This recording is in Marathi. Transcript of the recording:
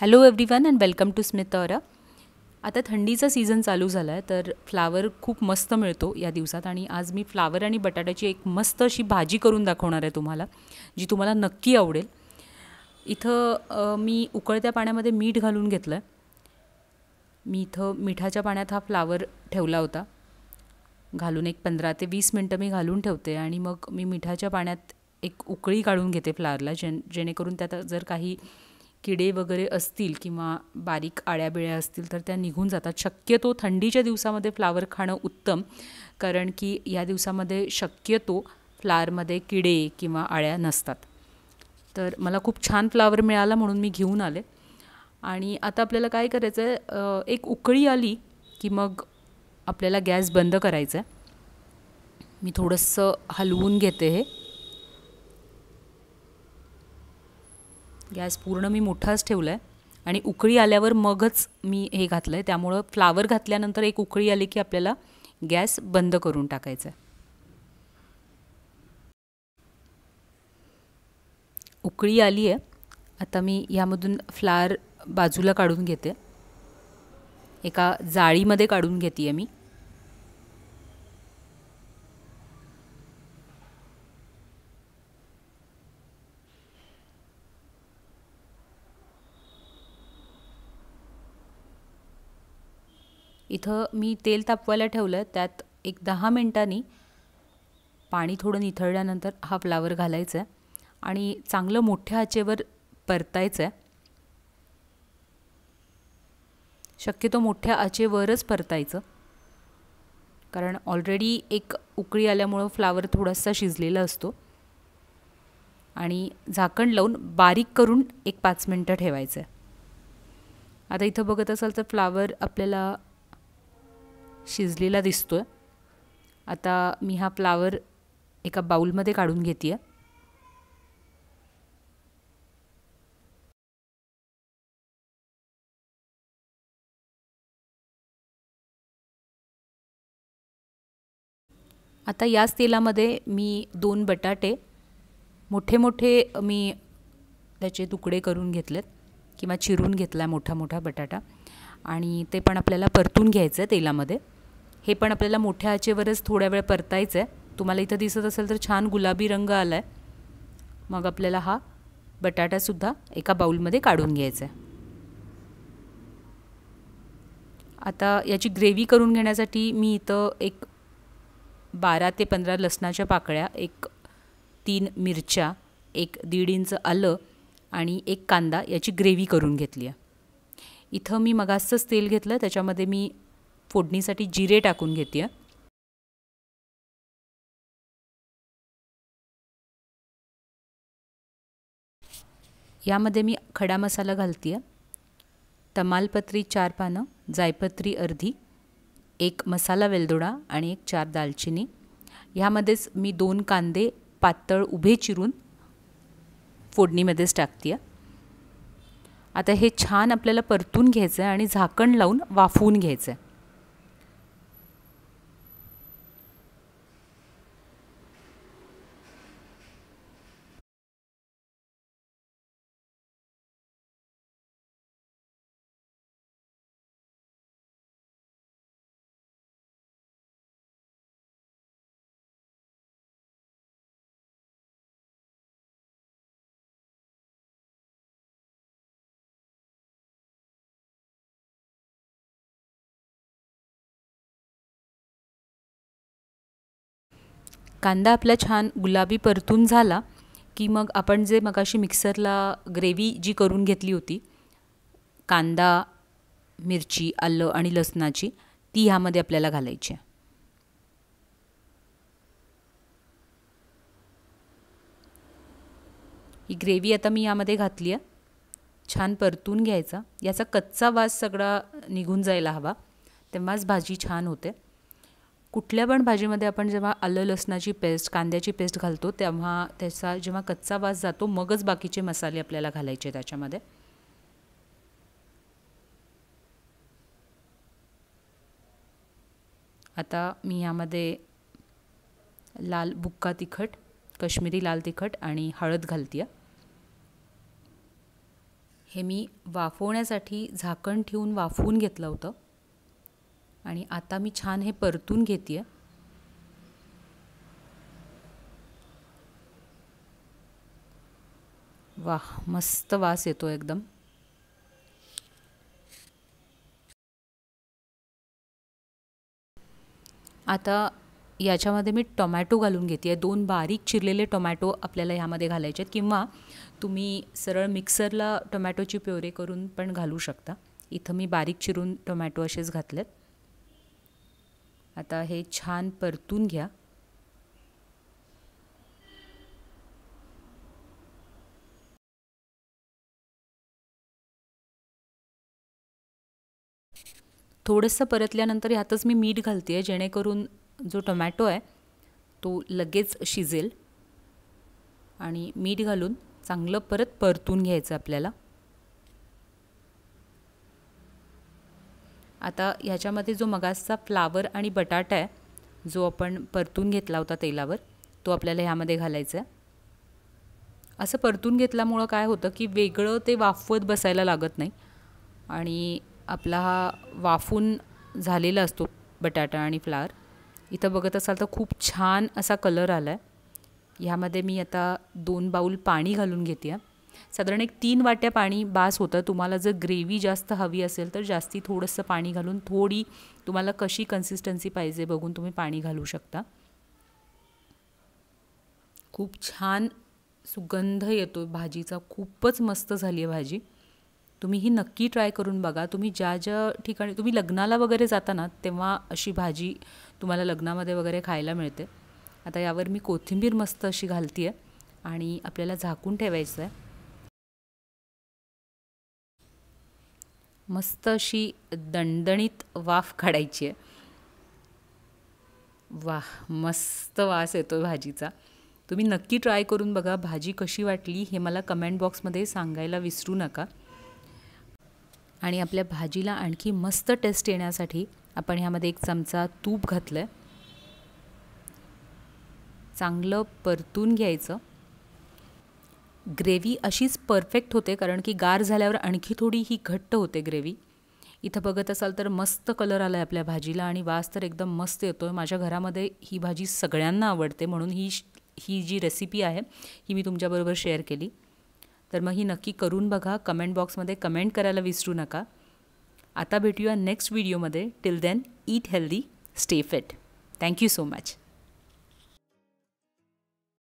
hello everyone and welcome to Smith आता थंडीचा सीझन चालू झाला आहे तर फ्लावर खूप मस्त मिळतो या दिवसात आणि आज मी फ्लावर आणि बटाट्याची एक मस्त अशी भाजी करून दाखवणार आहे तुम्हाला जी तुम्हाला नक्की आवडेल इथं मी उकळत्या पाण्यामध्ये मीठ घालून घेतलं आहे मी इथं मिठाच्या पाण्यात हा फ्लावर ठेवला होता घालून एक पंधरा ते वीस मिनटं मी घालून ठेवते आणि मग मी मिठाच्या पाण्यात एक उकळी काढून घेते फ्लावरला जेणेकरून त्यात जर काही किडे वगैरे असतील किंवा बारीक आळ्याबिळ्या असतील तर त्या निघून जातात शक्यतो थंडीच्या दिवसामध्ये फ्लावर खाणं उत्तम कारण की या दिवसामध्ये शक्यतो फ्लारमध्ये किडे किंवा आळ्या नसतात तर मला खूप छान फ्लावर मिळाला म्हणून मी घेऊन आले आणि आता आपल्याला काय करायचं आहे एक उकळी आली की मग आपल्याला गॅस बंद करायचा आहे मी थोडंसं हलवून घेते हे गॅस पूर्ण मी मोठाच ठेवला आहे आणि उकळी आल्यावर मगच मी हे घातलं आहे त्यामुळं फ्लावर घातल्यानंतर एक उकळी आली की आपल्याला गॅस बंद करून टाकायचा आहे उकळी आली आहे आता मी ह्यामधून फ्लार बाजूला काढून घेते एका जाळीमध्ये काढून घेते आहे मी इथं मी तेल तापवायला ठेवलं त्यात एक दहा मिनटांनी पाणी थोडं निथळल्यानंतर हा फ्लावर घालायचा आहे आणि चांगलं मोठ्या आचेवर परतायचं आहे शक्यतो मोठ्या आचेवरच परतायचं कारण ऑलरेडी एक उकळी आल्यामुळं फ्लावर थोडासा शिजलेला असतो आणि झाकण लावून बारीक करून एक पाच मिनटं ठेवायचं आहे आता इथं बघत असाल तर फ्लावर आपल्याला शिजलेला दिसतो आता मी हा फ्लावर एका बाऊलमध्ये काढून घेते आहे आता याच तेलामध्ये मी दोन बटाटे मोठे मोठे मी त्याचे तुकडे करून घेतलेत किंवा चिरून घेतला मोठा मोठा बटाटा आणि ते पण आपल्याला परतून घ्यायचं आहे तेलामध्ये हे पण आपल्याला मोठ्या आचेवरच थोड्या वेळ परतायचं आहे तुम्हाला इथं दिसत असेल तर छान गुलाबी रंग आला आहे मग आपल्याला हा बटाटासुद्धा एका बाऊलमध्ये काढून घ्यायचा आहे आता याची ग्रेव्ही करून घेण्यासाठी मी इथं एक बारा ते पंधरा लसणाच्या पाकळ्या एक तीन मिरच्या एक दीड इंच आलं आणि एक कांदा याची ग्रेव्ही करून घेतली आहे इथं मी मगासचंच तेल घेतलं त्याच्यामध्ये मी फोडणीसाठी जिरे टाकून घेते यामध्ये मी खडा मसाला घालते आहे तमालपत्री चार पानं जायपत्री अर्धी एक मसाला वेलदोडा आणि एक चार दालचिनी ह्यामध्येच मी दोन कांदे पातळ उभे चिरून फोडणीमध्येच टाकते आहे आता हे छान आपल्याला परतून घ्यायचं आहे आणि झाकण लावून वाफवून घ्यायचं आहे कांदा आपला छान गुलाबी परतून झाला की मग आपण जे मगाशी मिक्सरला ग्रेव्ही जी करून घेतली होती कांदा मिरची आलं आणि लसणाची ती ह्यामध्ये आपल्याला घालायची आहे ही ग्रेव्ही आता मी यामध्ये घातली आहे छान परतून घ्यायचा याचा कच्चा वास सगळा निघून जायला हवा तेव्हाच भाजी छान होते कुठल्या पण भाजीमध्ये आपण जेव्हा आलं लसणाची पेस्ट कांद्याची पेस्ट घालतो तेव्हा त्याचा जेव्हा कच्चा वास जातो मगच बाकीचे मसाले आपल्याला घालायचे त्याच्यामध्ये आता मी यामध्ये लाल बुक्का तिखट कश्मीरी लाल तिखट आणि हळद घालते हे मी वाफवण्यासाठी झाकण ठेवून वाफवून घेतलं होतं आणि आता मी छान हे परतून घेते आहे वा मस्त वास येतो एकदम आता याच्यामध्ये मी टोमॅटो घालून घेते आहे दोन बारीक चिरलेले टोमॅटो आपल्याला ह्यामध्ये घालायचे आहेत किंवा तुम्ही सरळ मिक्सरला टोमॅटोची प्युरे करून पण घालू शकता इथं मी बारीक चिरून टोमॅटो असेच घातलेत आता हे छान परतून घ्या थोडंसं परतल्यानंतर ह्यातच मी मीठ घालते आहे जेणेकरून जो टोमॅटो आहे तो लगेच शिजेल आणि मीठ घालून चांगलं परत परतून घ्यायचं आपल्याला आता ह्याच्यामध्ये जो मगासचा फ्लावर आणि बटाटा आहे जो आपण परतून घेतला होता तेलावर तो आपल्याला ह्यामध्ये घालायचा आहे असं परतून घेतल्यामुळं काय होतं की वेगळं ते वाफवत बसायला लागत नाही आणि आपला हा वाफून झालेला असतो बटाटा आणि फ्लावर इथं बघत असाल तर खूप छान असा कलर आला आहे ह्यामध्ये मी आता दोन बाऊल पाणी घालून घेते आहे साधारण एक तीन वाट्या पाणी बास होतं तुम्हाला जर ग्रेव्ही जास्त हवी असेल तर जास्ती थोडंसं पाणी घालून थोडी तुम्हाला कशी कन्सिस्टन्सी पाहिजे बघून तुम्ही पाणी घालू शकता खूप छान सुगंध येतो भाजीचा खूपच मस्त झाली आहे भाजी तुम्ही ही नक्की ट्राय करून बघा तुम्ही ज्या ज्या ठिकाणी तुम्ही लग्नाला वगैरे जाता ना तेव्हा अशी भाजी तुम्हाला लग्नामध्ये वगैरे खायला मिळते आता यावर मी कोथिंबीर मस्त अशी घालती आहे आणि आपल्याला झाकून ठेवायचं आहे मस्त अशी दणदणीत वाफ काढायची आहे वा मस्त वास येतो भाजीचा तुम्ही नक्की ट्राय करून बघा भाजी कशी वाटली हे मला कमेंट बॉक्समध्ये सांगायला विसरू नका आणि आपल्या भाजीला आणखी मस्त टेस्ट येण्यासाठी आपण ह्यामध्ये एक चमचा तूप घातलं आहे चांगलं परतून घ्यायचं ग्रेव्ही अशीच परफेक्ट होते कारण की गार झाल्यावर आणखी थोडी ही घट्ट होते ग्रेव्ही इथं बघत असाल तर मस्त कलर आला आहे आपल्या भाजीला आणि वास तर एकदम मस्त येतो आहे माझ्या घरामध्ये ही भाजी सगळ्यांना आवडते म्हणून ही ही जी रेसिपी आहे ही मी तुमच्याबरोबर शेअर केली तर मग ही नक्की करून बघा कमेंट बॉक्समध्ये कमेंट करायला विसरू नका आता भेटूया नेक्स्ट व्हिडिओमध्ये till then eat healthy stay fit thank you so much